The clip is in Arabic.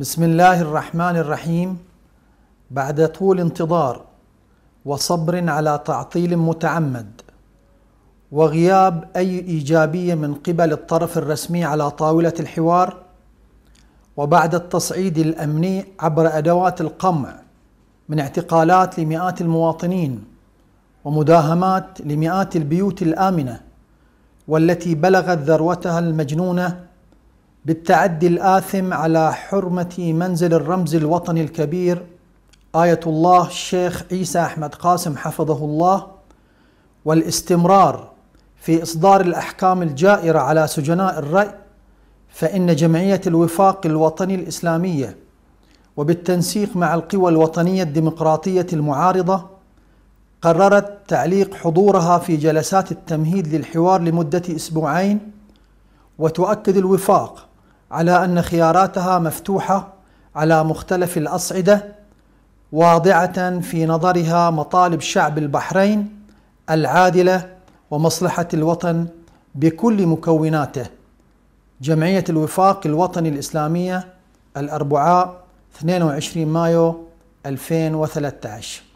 بسم الله الرحمن الرحيم بعد طول انتظار وصبر على تعطيل متعمد وغياب اي ايجابيه من قبل الطرف الرسمي على طاوله الحوار وبعد التصعيد الامني عبر ادوات القمع من اعتقالات لمئات المواطنين ومداهمات لمئات البيوت الامنه والتي بلغت ذروتها المجنونه بالتعدي الآثم على حرمة منزل الرمز الوطني الكبير آية الله الشيخ عيسى أحمد قاسم حفظه الله والاستمرار في إصدار الأحكام الجائرة على سجناء الرأي فإن جمعية الوفاق الوطني الإسلامية وبالتنسيق مع القوى الوطنية الديمقراطية المعارضة قررت تعليق حضورها في جلسات التمهيد للحوار لمدة أسبوعين وتؤكد الوفاق على أن خياراتها مفتوحة على مختلف الأصعدة واضعة في نظرها مطالب شعب البحرين العادلة ومصلحة الوطن بكل مكوناته جمعية الوفاق الوطني الإسلامية الأربعاء 22 مايو 2013